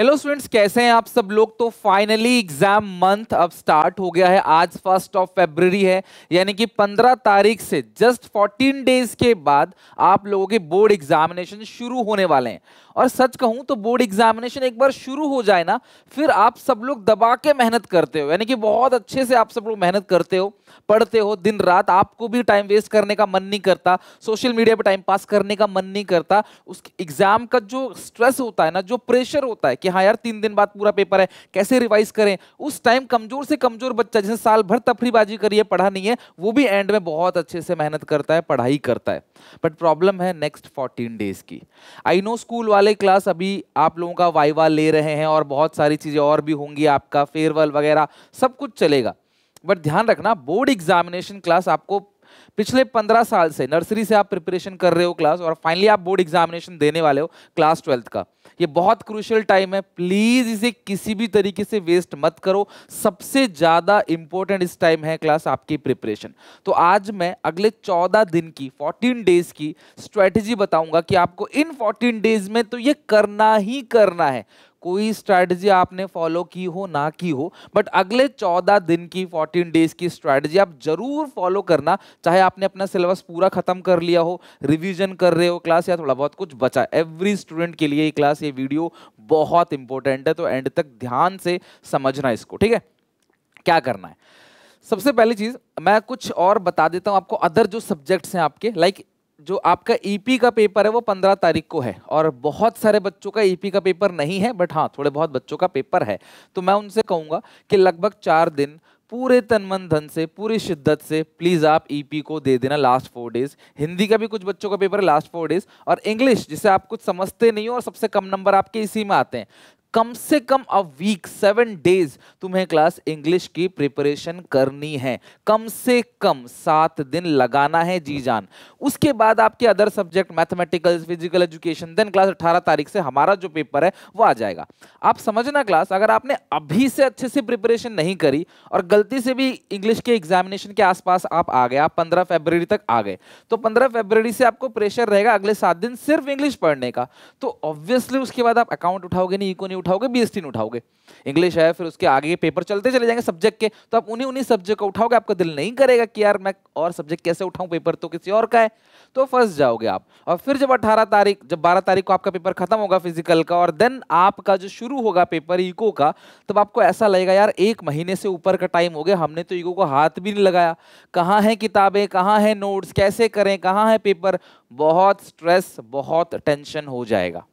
hello students कैसे हैं आप सब लोग तो फाइनली एग्जाम मंथ अब स्टार्ट हो गया है आज फर्स्ट ऑफ फेब्रवरी है यानी कि 15 तारीख से जस्ट 14 डेज के बाद आप लोगों के बोर्ड एग्जामिनेशन शुरू होने वाले हैं और सच कहूं तो बोर्ड एग्जामिनेशन एक बार शुरू हो जाए ना फिर आप सब लोग दबा के मेहनत करते हो यानी कि बहुत अच्छे से आप सब लोग मेहनत करते हो पढ़ते हो दिन रात आपको भी टाइम वेस्ट करने का मन नहीं करता सोशल मीडिया पर टाइम पास करने का मन नहीं करता उस एग्जाम का जो स्ट्रेस होता है ना जो प्रेशर होता है कि हाँ यार तीन दिन बाद पूरा पेपर है कैसे रिवाइज करें उस टाइम कमजोर से कमजोर बच्चा जिसने साल भर तफरीबाजी करी है पढ़ा नहीं है वो भी एंड में बहुत अच्छे से मेहनत करता है पढ़ाई करता है बट प्रॉब्लम है नेक्स्ट फोर्टीन डेज की आई नो स्कूल वाले वाले क्लास अभी आप लोगों का वाइवा ले रहे हैं और बहुत सारी चीज़ें और भी होंगी आपका फेयरवेल वगैरह सब कुछ चलेगा बट ध्यान रखना बोर्ड एग्जामिनेशन क्लास आपको पिछले पंद्रह साल से नर्सरी से आप प्रिपरेशन कर रहे हो क्लास और फाइनली आप बोर्ड एग्जामिनेशन देने वाले हो क्लास ट्वेल्थ का ये बहुत क्रूशियल टाइम है प्लीज़ इसे किसी भी तरीके से वेस्ट मत करो सबसे ज़्यादा इंपॉर्टेंट इस टाइम है क्लास आपकी प्रिपरेशन तो आज मैं अगले चौदह दिन की फोर्टीन डेज की स्ट्रैटेजी बताऊंगा कि आपको इन फोर्टीन डेज में तो ये करना ही करना है कोई स्ट्रैटेजी आपने फॉलो की हो ना की हो बट अगले चौदह दिन की फोर्टीन डेज की स्ट्रैटेजी आप जरूर फॉलो करना चाहे आपने अपना सिलेबस पूरा खत्म कर लिया हो रिविजन कर रहे हो क्लास या थोड़ा बहुत कुछ बचा एवरी स्टूडेंट के लिए ये क्लास ये वीडियो बहुत इंपॉर्टेंट है तो एंड तक ध्यान से समझना इसको ठीक है क्या करना है सबसे पहली चीज मैं कुछ और बता देता हूँ आपको अदर जो सब्जेक्ट्स हैं आपके लाइक like जो आपका ईपी e का पेपर है वो पंद्रह तारीख को है और बहुत सारे बच्चों का ईपी e का पेपर नहीं है बट हाँ थोड़े बहुत बच्चों का पेपर है तो मैं उनसे कहूँगा कि लगभग चार दिन पूरे तन मन धन से पूरी शिद्दत से प्लीज़ आप ईपी e को दे देना लास्ट फोर डेज हिंदी का भी कुछ बच्चों का पेपर है लास्ट फोर डेज और इंग्लिश जिसे आप कुछ समझते नहीं हो और सबसे कम नंबर आपके इसी में आते हैं कम से कम अ वीक सेवन डेज तुम्हें क्लास इंग्लिश की प्रिपरेशन करनी है कम से कम सात दिन लगाना है जी जान उसके बाद आपके other subject mathematical physical education then class अठारह तारीख से हमारा जो पेपर है वो आ जाएगा आप समझना क्लास अगर आपने अभी से अच्छे से प्रिपरेशन नहीं करी और गलती से भी इंग्लिश के एग्जामिनेशन के आसपास आप आ गए आप पंद्रह फेब्रवरी तक आ गए तो पंद्रह फेब्रवरी से आपको प्रेशर रहेगा अगले सात दिन सिर्फ इंग्लिश पढ़ने का तो ऑब्वियसली उसके बाद आप अकाउंट उठाओगे नहीं इको नहीं उठाओगे बी एस नहीं उठाओगे इंग्लिश है फिर उसके आगे पेपर चलते चले जाएंगे सब्जेक्ट के तो आप उन्हीं उन्हीं सब्जेक्ट को उठाओगे आपका दिल नहीं करेगा कि यार मैं और सब्जेक्ट कैसे उठाऊँ पेपर तो किसी और का है तो फंस जाओगे आप और फिर जब अठारह तारीख जब बारह तारीख को आपका पेपर खत्म होगा फिजिकल का और देन आपका जो शुरू होगा पेपर ईको का तब आपको ऐसा लगेगा यार एक महीने से ऊपर का टाइम हो गया हमने तो ईको को हाथ भी नहीं लगाया कहाँ हैं किताबें कहाँ हैं नोट्स कैसे करें कहाँ है पेपर बहुत स्ट्रेस बहुत टेंशन हो जाएगा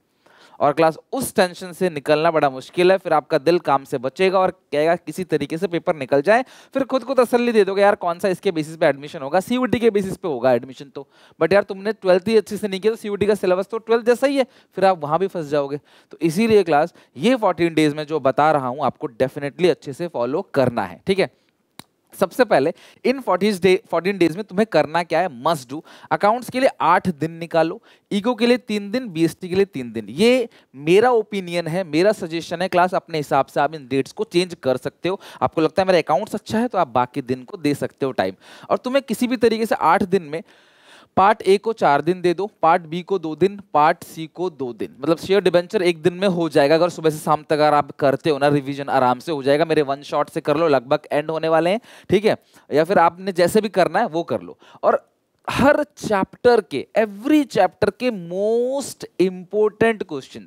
और क्लास उस टेंशन से निकलना बड़ा मुश्किल है फिर आपका दिल काम से बचेगा और कहेगा किसी तरीके से पेपर निकल जाए फिर खुद को तसली दे दोगे यार कौन सा इसके बेसिस पे एडमिशन होगा सी के बेसिस पे होगा एडमिशन तो बट यार तुमने ट्वेल्थ ही अच्छे से नहीं किया तो सीयूटी का सिलेबस तो ट्वेल्थ जैसा ही है फिर आप वहाँ भी फंस जाओगे तो इसीलिए क्लास ये फोर्टीन डेज में जो बता रहा हूँ आपको डेफिनेटली अच्छे से फॉलो करना है ठीक है सबसे पहले इन फोर्टीज डे फोर्टीन डेज में तुम्हें करना क्या है मस्ट डू अकाउंट्स के लिए आठ दिन निकालो ईगो के लिए तीन दिन बीएसटी के लिए तीन दिन ये मेरा ओपिनियन है मेरा सजेशन है क्लास अपने हिसाब से आप इन डेट्स को चेंज कर सकते हो आपको लगता है मेरा अकाउंट्स अच्छा है तो आप बाकी दिन को दे सकते हो टाइम और तुम्हें किसी भी तरीके से आठ दिन में पार्ट ए को चार दिन दे दो पार्ट बी को दो दिन पार्ट सी को दो दिन मतलब शेयर डिवेंचर एक दिन में हो जाएगा अगर सुबह से शाम तक अगर आप करते हो ना रिवीजन आराम से हो जाएगा मेरे वन शॉट से कर लो लगभग एंड होने वाले हैं ठीक है या फिर आपने जैसे भी करना है वो कर लो और हर चैप्टर के एवरी चैप्टर के मोस्ट इंपॉर्टेंट क्वेश्चन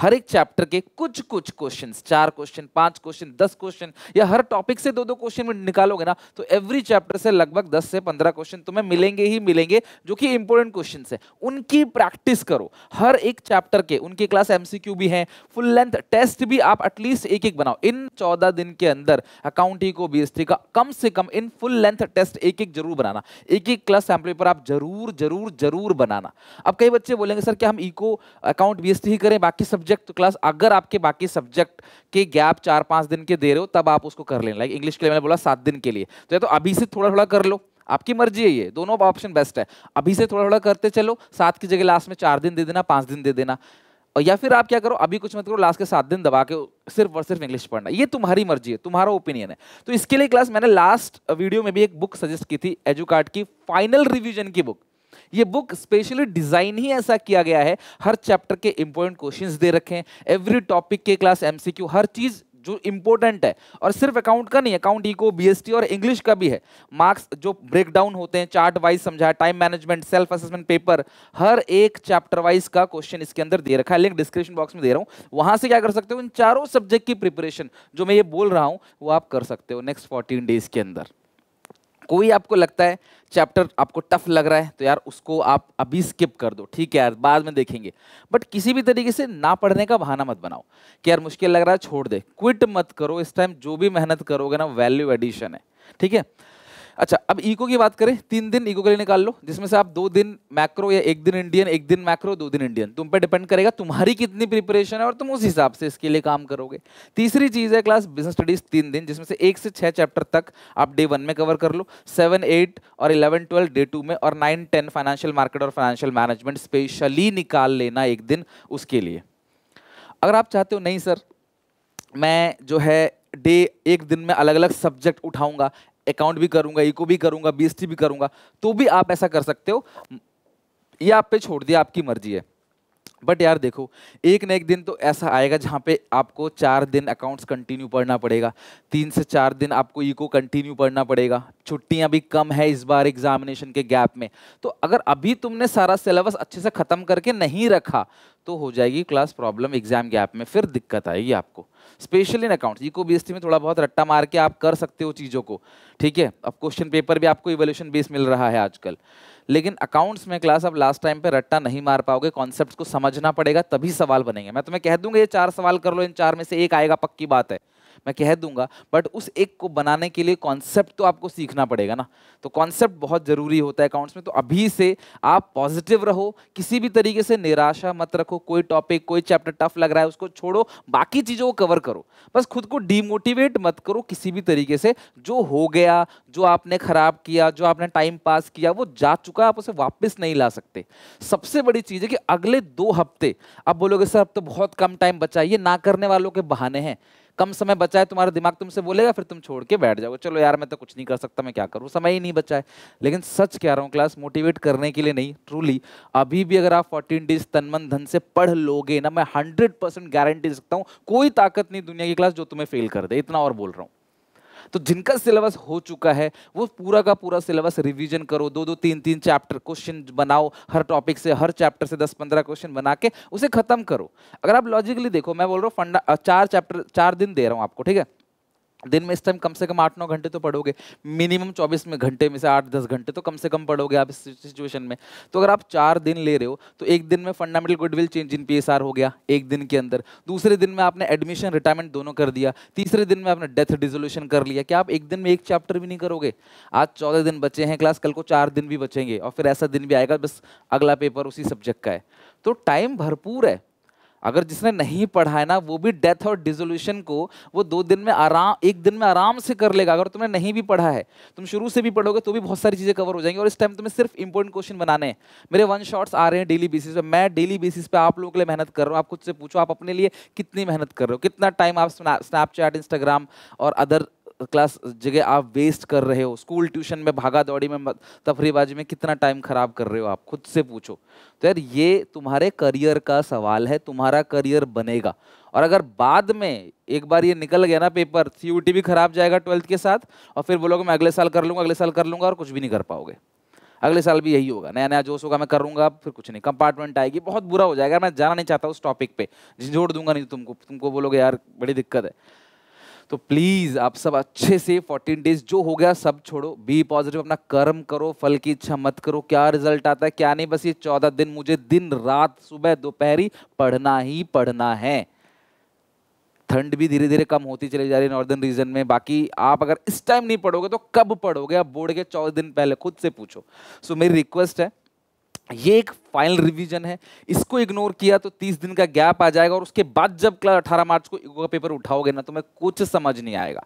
हर एक चैप्टर के कुछ कुछ क्वेश्चन चार क्वेश्चन पांच क्वेश्चन दस क्वेश्चन या हर टॉपिक से दो दो क्वेश्चन निकालोगे ना तो एवरी चैप्टर से लगभग दस से पंद्रह क्वेश्चन तुम्हें मिलेंगे ही मिलेंगे जो कि इंपॉर्टेंट क्वेश्चन है उनकी प्रैक्टिस करो हर एक चैप्टर के उनकी क्लास एमसीक्यू भी है फुल लेंथ टेस्ट भी आप एटलीस्ट एक एक बनाओ इन चौदह दिन के अंदर अकाउंट ही को बी का कम से कम इन फुल लेंथ टेस्ट एक एक जरूर बनाना एक एक क्लास सैम्पल पेपर आप जरूर जरूर जरूर बनाना अब कई बच्चे बोलेंगे सर क्या हम इको अकाउंट बी ही करें बाकी सब्जेक्ट तो क्लास अगर आपके बाकी सब्जेक्ट के गैप चार पाँच दिन के दे रहे हो तब आप उसको कर लेना लाइक इंग्लिश के लिए मैंने बोला सात दिन के लिए तो या तो अभी से थोड़ा थोड़ा कर लो आपकी मर्जी है ये दोनों ऑप्शन बेस्ट है अभी से थोड़ा थोड़ा करते चलो सात की जगह लास्ट में चार दिन दे देना पाँच दिन दे देना और या फिर आप क्या करो अभी कुछ मत करो लास्ट के सात दिन दबा के सिर्फ और सिर्फ इंग्लिश पढ़ना ये तुम्हारी मर्जी है तुम्हारा ओपिनियन है तो इसके लिए क्लास मैंने लास्ट वीडियो में भी एक बुक सजेस्ट की थी एजुकार्ट की फाइनल रिविजन की बुक ये बुक स्पेशली डिजाइन ही ऐसा किया गया है हर चैप्टर के इंपॉर्टेंट क्वेश्चंस दे रखे हैं एवरी टॉपिक के क्लास एमसीक्यू हर चीज जो इंपॉर्टेंट है और सिर्फ अकाउंट का नहीं अकाउंट ईको बीएसटी और इंग्लिश का भी है मार्क्स जो ब्रेकडाउन होते हैं चार्ट वाइज समझा time management self assessment paper हर एक चैप्टर वाइज का क्वेश्चन इसके अंदर दे रखा है लिंक डिस्क्रिप्शन बॉक्स में दे रहा हूं वहां से क्या कर सकते हो इन चारों सब्जेक्ट की प्रिपरेशन जो मैं ये बोल रहा हूँ वो आप कर सकते हो नेक्स्ट फोर्टीन डेज के अंदर कोई आपको लगता है चैप्टर आपको टफ लग रहा है तो यार उसको आप अभी स्किप कर दो ठीक है यार बाद में देखेंगे बट किसी भी तरीके से ना पढ़ने का बहाना मत बनाओ कि यार मुश्किल लग रहा है छोड़ दे क्विट मत करो इस टाइम जो भी मेहनत करोगे ना वैल्यू एडिशन है ठीक है अच्छा अब ईको की बात करें तीन दिन ईको के लिए निकाल लो जिसमें से आप दो दिन मैक्रो या एक दिन इंडियन एक दिन मैक्रो दो दिन इंडियन तुम पे डिपेंड करेगा तुम्हारी कितनी प्रिपरेशन है और तुम उस हिसाब से इसके लिए काम करोगे तीसरी चीज़ है क्लास बिजनेस स्टडीज तीन दिन जिसमें से एक से छः चैप्टर तक आप डे वन में कवर कर लो सेवन एट और इलेवन ट्वेल्व डे टू में और नाइन टेन फाइनेंशियल मार्केट और फाइनेंशियल मैनेजमेंट स्पेशली निकाल लेना एक दिन उसके लिए अगर आप चाहते हो नहीं सर मैं जो है डे एक दिन में अलग अलग सब्जेक्ट उठाऊंगा अकाउंट भी करूंगा इको भी करूंगा बीएसटी भी करूंगा तो भी आप ऐसा कर सकते हो ये आप पे छोड़ दिया आपकी मर्जी है बट यार देखो एक ना एक दिन तो ऐसा आएगा जहाँ पे आपको चार दिन अकाउंट्स कंटिन्यू पढ़ना पड़ेगा तीन से चार दिन आपको ईको कंटिन्यू पढ़ना पड़ेगा छुट्टियां भी कम है इस बार एग्जामिनेशन के गैप में तो अगर अभी तुमने सारा सिलेबस अच्छे से ख़त्म करके नहीं रखा तो हो जाएगी क्लास प्रॉब्लम एग्जाम गैप में फिर दिक्कत आएगी आपको special in accounts eco B में थोड़ा बहुत रट्टा मार के आप कर सकते हो चीज़ों को ठीक है अब क्वेश्चन पेपर भी आपको इवोल्यूशन बेस मिल रहा है आजकल लेकिन अकाउंट्स में क्लास अब लास्ट टाइम पे रट्टा नहीं मार पाओगे कॉन्सेप्ट को समझना पड़ेगा तभी सवाल बनेंगे मैं तुम्हें कह दूंगा ये चार सवाल कर लो इन चार में से एक आएगा पक्की बात है मैं कह दूंगा बट उस एक को बनाने के लिए कॉन्सेप्ट तो आपको सीखना पड़ेगा ना तो कॉन्सेप्ट बहुत ज़रूरी होता है अकाउंट्स में तो अभी से आप पॉजिटिव रहो किसी भी तरीके से निराशा मत रखो कोई टॉपिक कोई चैप्टर टफ लग रहा है उसको छोड़ो बाकी चीज़ों को कवर करो बस खुद को डीमोटिवेट मत करो किसी भी तरीके से जो हो गया जो आपने ख़राब किया जो आपने टाइम पास किया वो जा चुका आप उसे वापस नहीं ला सकते सबसे बड़ी चीज़ है कि अगले दो हफ्ते आप बोलोगे सर अब तो बहुत कम टाइम बचा ये ना करने वालों के बहाने हैं कम समय बचा है तुम्हारा दिमाग तुमसे बोलेगा फिर तुम छोड़ के बैठ जाओगे चलो यार मैं तो कुछ नहीं कर सकता मैं क्या करूँ समय ही नहीं बचा है लेकिन सच कह रहा हूँ क्लास मोटिवेट करने के लिए नहीं ट्रूली अभी भी अगर आप फोर्टीन डेज तनमन धन से पढ़ लोगे ना मैं हंड्रेड गारंटी सकता हूँ कोई ताकत नहीं दुनिया की क्लास जो तुम्हें फेल कर दे इतना और बोल रहा हूँ तो जिनका सिलेबस हो चुका है वो पूरा का पूरा सिलेबस रिवीजन करो दो दो तीन तीन चैप्टर क्वेश्चन बनाओ हर टॉपिक से हर चैप्टर से दस पंद्रह क्वेश्चन बना के उसे खत्म करो अगर आप लॉजिकली देखो मैं बोल रहा हूँ चार चैप्टर चार दिन दे रहा हूँ आपको ठीक है दिन में इस टाइम कम से कम आठ नौ घंटे तो पढ़ोगे मिनिमम चौबीस में घंटे में से आठ दस घंटे तो कम से कम पढ़ोगे आप इस सिचुएशन में तो अगर आप चार दिन ले रहे हो तो एक दिन में fundamental goodwill change in P हो गया एक दिन के अंदर दूसरे दिन में आपने एडमिशन रिटायरमेंट दोनों कर दिया तीसरे दिन में आपने डेथ डिजोल्यूशन कर लिया क्या आप एक दिन में एक चैप्टर भी नहीं करोगे आज चौदह दिन बचे हैं क्लास कल को चार दिन भी बचेंगे और फिर ऐसा दिन भी आएगा बस अगला पेपर उसी सब्जेक्ट का है तो टाइम भरपूर है अगर जिसने नहीं पढ़ा है ना वो भी डेथ और डिजोल्यूशन को वो दो दिन में आराम एक दिन में आराम से कर लेगा अगर तुमने नहीं भी पढ़ा है तुम शुरू से भी पढ़ोगे तो भी बहुत सारी चीज़ें कवर हो जाएंगी और इस टाइम तुम्हें सिर्फ इंपॉर्टेंट क्वेश्चन बनाने हैं मेरे वन शॉट्स आ रहे हैं डेली बेसिस पर मैं डेली बेसिस पर आप लोगों के लिए मेहनत कर रहा हूँ आप खुद से पूछो आप अपने लिए कितनी मेहनत कर रहे हो कितना टाइम आप स्नैपचैट इंस्टाग्राम और अदर क्लास जगह आप वेस्ट कर रहे हो स्कूल ट्यूशन में भागा दौड़ी में तफरीबाजी में कितना टाइम ख़राब कर रहे हो आप खुद से पूछो तो यार ये तुम्हारे करियर का सवाल है तुम्हारा करियर बनेगा और अगर बाद में एक बार ये निकल गया ना पेपर सी भी खराब जाएगा ट्वेल्थ के साथ और फिर बोलोगे मैं अगले साल कर लूँगा अगले साल कर लूँगा और कुछ भी नहीं कर पाओगे अगले साल भी यही होगा नया नया जोश होगा मैं करूँगा फिर कुछ नहीं कंपार्टमेंट आएगी बहुत बुरा हो जाएगा मैं जाना नहीं चाहता उस टॉपिक पे झिझोड़ दूंगा नहीं तुमको तुमको बोलोगे यार बड़ी दिक्कत है तो प्लीज़ आप सब अच्छे से 14 डेज जो हो गया सब छोड़ो बी पॉजिटिव अपना कर्म करो फल की इच्छा मत करो क्या रिजल्ट आता है क्या नहीं बस ये 14 दिन मुझे दिन रात सुबह दोपहरी पढ़ना ही पढ़ना है ठंड भी धीरे धीरे कम होती चली जा रही है नॉर्दर्न रीजन में बाकी आप अगर इस टाइम नहीं पढ़ोगे तो कब पढ़ोगे आप बोर्ड के चौदह दिन पहले खुद से पूछो सो so, मेरी रिक्वेस्ट है ये एक फाइनल रिवीजन है इसको इग्नोर किया तो 30 दिन का गैप आ जाएगा और उसके बाद जब क्लास अठारह मार्च को ईगो का पेपर उठाओगे ना तो मैं कुछ समझ नहीं आएगा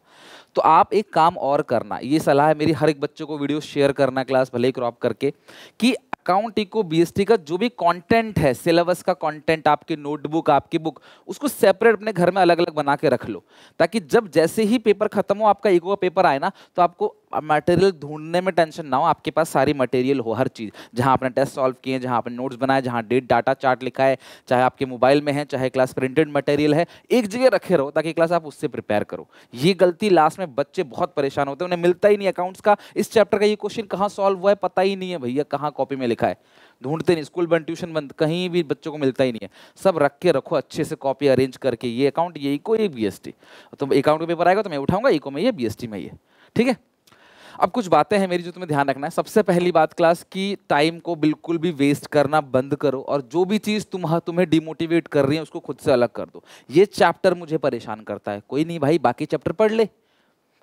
तो आप एक काम और करना ये सलाह है मेरी हर एक बच्चे को वीडियो शेयर करना क्लास भले ही क्रॉप करके कि अकाउंट इको बीएसटी का जो भी कंटेंट है सिलेबस का कंटेंट आपकी नोटबुक आपकी बुक उसको सेपरेट अपने घर में अलग अलग बना के रख लो ताकि जब जैसे ही पेपर खत्म हो आपका ईगो का पेपर आए ना तो आपको मटेरियल ढूंढने में टेंशन ना हो आपके पास सारी मटेरियल हो हर चीज़ जहाँ आपने टेस्ट सॉल्व किए जहाँ आपने नोट्स बनाए जहाँ डेट डाटा चार्ट लिखा है चाहे आपके मोबाइल में है चाहे क्लास प्रिंटेड मटेरियल है एक जगह रखे रहो ताकि क्लास आप उससे प्रिपेयर करो ये गलती लास्ट में बच्चे बहुत परेशान होते हैं उन्हें मिलता ही नहीं अकाउंट्स का इस चैप्टर का ये क्वेश्चन कहाँ सॉल्व हुआ है पता ही नहीं है भैया कहाँ कॉपी में लिखा है ढूंढते नहीं स्कूल बंद ट्यूशन बंद कहीं भी बच्चों को मिलता ही नहीं है सब रख के रखो अच्छे से कॉपी अरेंज करके ये अकाउंट ये इको ये बी एस टी तो अकाउंट का पेपर आएगा तो मैं उठाऊंगा इको में ये बी एस टी में ये ठीक है अब कुछ बातें हैं मेरी जो तुम्हें ध्यान रखना है सबसे पहली बात क्लास की टाइम को बिल्कुल भी वेस्ट करना बंद करो और जो भी चीज़ तुम तुम्हें डिमोटिवेट कर रही है उसको खुद से अलग कर दो ये चैप्टर मुझे परेशान करता है कोई नहीं भाई बाकी चैप्टर पढ़ ले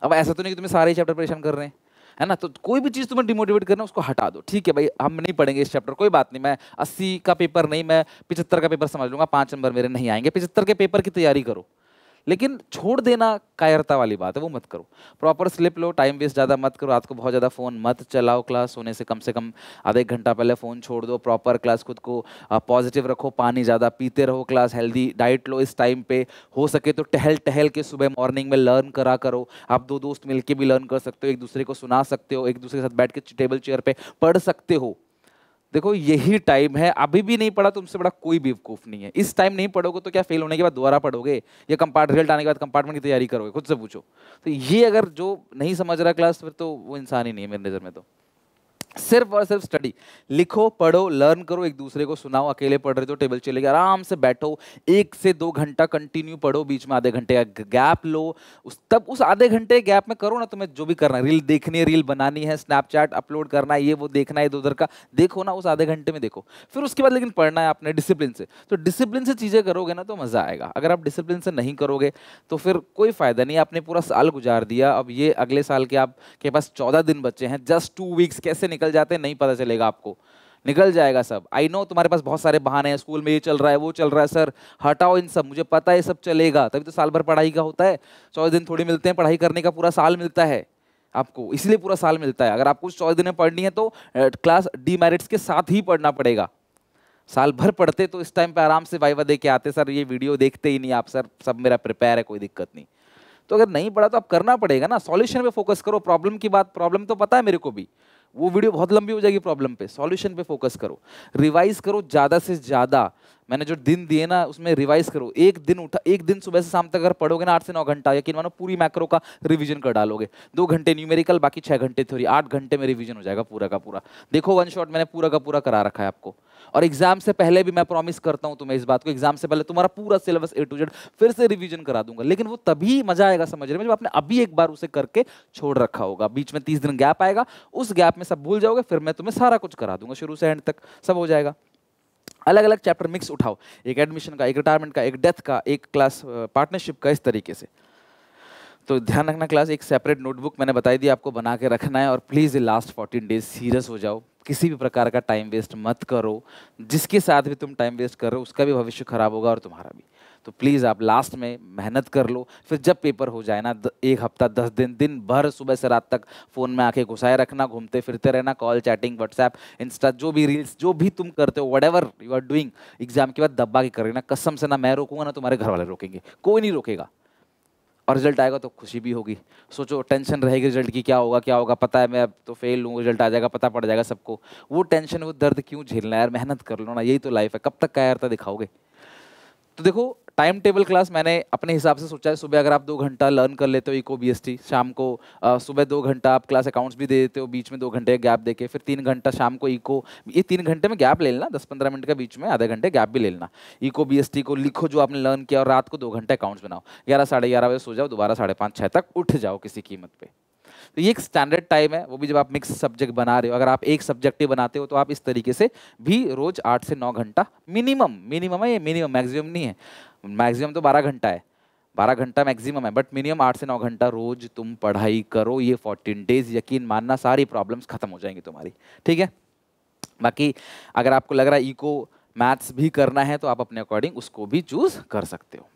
अब ऐसा तो नहीं कि तुम्हें सारे चैप्टर परेशान कर रहे हैं है ना तो कोई भी चीज़ तुम्हें डिमोटिवेट करना उसको हटा दो ठीक है भाई हम नहीं पढ़ेंगे इस चैप्टर कोई बात नहीं मैं अस्सी का पेपर नहीं मैं पिछहत्तर का पेपर समझ लूँगा पाँच नंबर मेरे नहीं आएंगे पिछहत्तर के पेपर की तैयारी करो लेकिन छोड़ देना कायरता वाली बात है वो मत करो प्रॉपर स्लिप लो टाइम वेस्ट ज़्यादा मत करो रात को बहुत ज़्यादा फ़ोन मत चलाओ क्लास होने से कम से कम आधे एक घंटा पहले फ़ोन छोड़ दो प्रॉपर क्लास खुद को पॉजिटिव रखो पानी ज़्यादा पीते रहो क्लास हेल्दी डाइट लो इस टाइम पे हो सके तो टहल टहल के सुबह मॉर्निंग में लर्न करा करो आप दो दोस्त मिल भी लर्न कर सकते हो एक दूसरे को सुना सकते हो एक दूसरे के साथ बैठ के टेबल चेयर पर पढ़ सकते हो देखो यही टाइम है अभी भी नहीं पढ़ा तुमसे बड़ा कोई बेवकूफ़ नहीं है इस टाइम नहीं पढ़ोगे तो क्या फेल होने के बाद दोबारा पढ़ोगे या कंपार्ट रिजल्ट आने के बाद कंपार्टमेंट की तैयारी करोगे खुद से पूछो तो ये अगर जो नहीं समझ रहा क्लास फिर तो वो इंसान ही नहीं है मेरी नज़र में तो सिर्फ और सिर्फ स्टडी लिखो पढ़ो लर्न करो एक दूसरे को सुनाओ अकेले पढ़ रहे हो टेबल चले गए आराम से बैठो एक से दो घंटा कंटिन्यू पढ़ो बीच में आधे घंटे का गैप लो उस तब उस आधे घंटे गैप में करो ना तुम्हें जो भी करना है रील देखनी है रील बनानी है स्नैपचैट अपलोड करना है ये वो देखना है इधर उधर का देखो ना उस आधे घंटे में देखो फिर उसके बाद लेकिन पढ़ना है आपने डिसिप्लिन से तो डिसिप्लिन से चीज़ें करोगे ना तो मज़ा आएगा अगर आप डिसिप्लिन से नहीं करोगे तो फिर कोई फ़ायदा नहीं आपने पूरा साल गुजार दिया अब ये अगले साल के आपके पास चौदह दिन बचे हैं जस्ट टू वीक्स कैसे निकल जाते हैं नहीं पता चलेगा आपको निकल जाएगा सब आई नो तुम्हारे पास बहुत सारे बहाने हैं स्कूल में ये चल रहा है वो चल रहा है सर हटाओ इन सब मुझे पता है सब चलेगा तभी तो साल भर पढ़ाई का होता है चौदह दिन थोड़ी मिलते हैं पढ़ाई करने का पूरा साल मिलता है आपको इसलिए पूरा साल मिलता है अगर आपको चौदह दिन पढ़नी है तो क्लास डी मेरिट्स के साथ ही पढ़ना पड़ेगा साल भर पढ़ते तो इस टाइम पे आराम से वाइवा दे के आते सर ये वीडियो देखते ही नहीं आप सर सब मेरा प्रिपेयर है कोई दिक्कत नहीं तो अगर नहीं पढ़ा तो आप करना पड़ेगा ना सॉल्यूशन पे फोकस करो प्रॉब्लम की बात प्रॉब्लम तो पता है मेरे को भी वो वीडियो बहुत लंबी हो जाएगी प्रॉब्लम पे सॉल्यूशन पे फोकस करो रिवाइज करो ज़्यादा से ज़्यादा मैंने जो दिन दिए ना उसमें रिवाइज करो एक दिन उठा एक दिन सुबह से शाम तक अगर पढ़ोगे ना आठ से नौ घंटा यकीन मानो पूरी मैक्रो का रिवीजन कर डालोगे दो घंटे न्यूमेरिकल बाकी छः घंटे थ्योरी आठ घंटे में रिवीजन हो जाएगा पूरा का पूरा देखो वन शॉट मैंने पूरा का पूरा करा रखा है आपको और एग्जाम से पहले भी मैं प्रॉमिस करता हूँ तुम्हें इस बात को एग्जाम से पहले तुम्हारा पूरा सिलेबस ए टू जेड फिर से रिवीजन करा दूंगा लेकिन वो तभी मजा आएगा समझने में जब आपने अभी एक बार उसे करके छोड़ रखा होगा बीच में तीस दिन गैप आएगा उस गैप में सब भूल जाओगे फिर मैं तुम्हें सारा कुछ करा दूंगा शुरू से एंड तक सब हो जाएगा अलग अलग चैप्टर मिक्स उठाओ एक एडमिशन का एक रिटायरमेंट का एक डेथ का एक क्लास पार्टनरशिप का इस तरीके से तो ध्यान रखना क्लास एक सेपरेट नोटबुक मैंने बताई दी आपको बना के रखना है और please last fourteen days serious हो जाओ किसी भी प्रकार का टाइम वेस्ट मत करो जिसके साथ भी तुम टाइम वेस्ट कर रहे हो उसका भी भविष्य खराब होगा और तुम्हारा भी तो प्लीज़ आप लास्ट में मेहनत कर लो फिर जब पेपर हो जाए ना एक हफ्ता दस दिन दिन भर सुबह से रात तक फ़ोन में आके घुसाए रखना घूमते फिरते रहना कॉल चैटिंग व्हाट्सएप इंस्टा जो भी रील्स जो भी तुम करते हो whatever you are doing exam के बाद दब्बा की ना कसम से ना मैं रोकूंगा ना तुम्हारे घर वाले रोकेंगे कोई नहीं रोकेगा और रिजल्ट आएगा तो खुशी भी होगी सोचो टेंशन रहेगी रिजल्ट की क्या होगा क्या होगा पता है मैं अब तो फेल हूँ रिजल्ट आ जाएगा पता पड़ जाएगा सबको वो टेंशन वो दर्द क्यों झेलना है यार मेहनत कर लो ना यही तो लाइफ है कब तक कायरता तो दिखाओगे तो देखो टाइम टेबल क्लास मैंने अपने हिसाब से सोचा है सुबह अगर आप दो घंटा लर्न कर लेते हो इको बी शाम को आ, सुबह दो घंटा आप क्लास अकाउंट्स भी दे देते हो बीच में दो घंटे गैप देके फिर तीन घंटा शाम को इको ये तीन घंटे में गैप ले लेना दस पंद्रह मिनट का बीच में आधे घंटे गैप भी ले लेना इको बी को लिखो जो आपने लर्न किया और रात को दो घंटे अकाउंट्स बनाओ ग्यारह साढ़े ग्यारह बजे सो जाओ दोबारा साढ़े पाँच छः तक उठ जाओ किसी कीमत पर तो ये एक स्टैंडर्ड टाइम है वो भी जब आप मिक्स सब्जेक्ट बना रहे हो अगर आप एक सब्जेक्ट ही बनाते हो तो आप इस तरीके से भी रोज आठ से नौ घंटा मिनिमम मिनिमम है ये मिनिमम मैक्सिमम नहीं है मैक्सिमम तो बारह घंटा है बारह घंटा मैक्सिमम है बट मिनिमम आठ से नौ घंटा रोज तुम पढ़ाई करो ये फोर्टीन डेज यकीन मानना सारी प्रॉब्लम्स खत्म हो जाएंगी तुम्हारी ठीक है बाकी अगर आपको लग रहा है इको मैथ्स भी करना है तो आप अपने अकॉर्डिंग उसको भी चूज़ कर सकते हो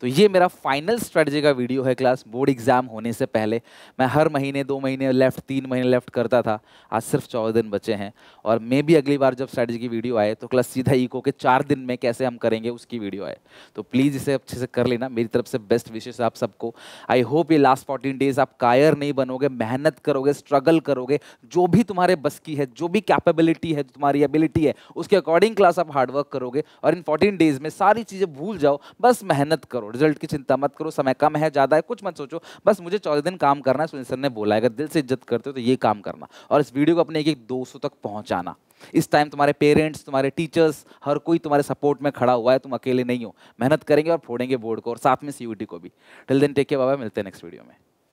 तो ये मेरा फाइनल स्ट्रेटजी का वीडियो है क्लास बोर्ड एग्जाम होने से पहले मैं हर महीने दो महीने लेफ्ट तीन महीने लेफ्ट करता था आज सिर्फ चौदह दिन बचे हैं और मे भी अगली बार जब स्ट्रेटजी की वीडियो आए तो क्लास सीधा ईको के चार दिन में कैसे हम करेंगे उसकी वीडियो आए तो प्लीज़ इसे अच्छे से कर लेना मेरी तरफ से बेस्ट विशेष आप सबको आई होप ये लास्ट फोर्टीन डेज आप कायर नहीं बनोगे मेहनत करोगे स्ट्रगल करोगे जो भी तुम्हारे बस की है जो भी कैपेबिलिटी है तुम्हारी एबिलिटी है उसके अकॉर्डिंग क्लास आप हार्डवर्क करोगे और इन फोर्टीन डेज में सारी चीज़ें भूल जाओ बस मेहनत करो रिजल्ट की चिंता मत करो समय कम है ज़्यादा है कुछ मत सोचो बस मुझे चौदह दिन काम करना है सुनील ने बोला अगर दिल से इज्जत करते हो तो ये काम करना और इस वीडियो को अपने एक एक दो तक पहुँचाना इस टाइम तुम्हारे पेरेंट्स तुम्हारे टीचर्स हर कोई तुम्हारे सपोर्ट में खड़ा हुआ है तुम अकेले नहीं हो मेहनत करेंगे और फोड़ेंगे बोर्ड को और साथ में सी को भी टिल दिन टेक के बाबा मिलते हैं नेक्स्ट वीडियो में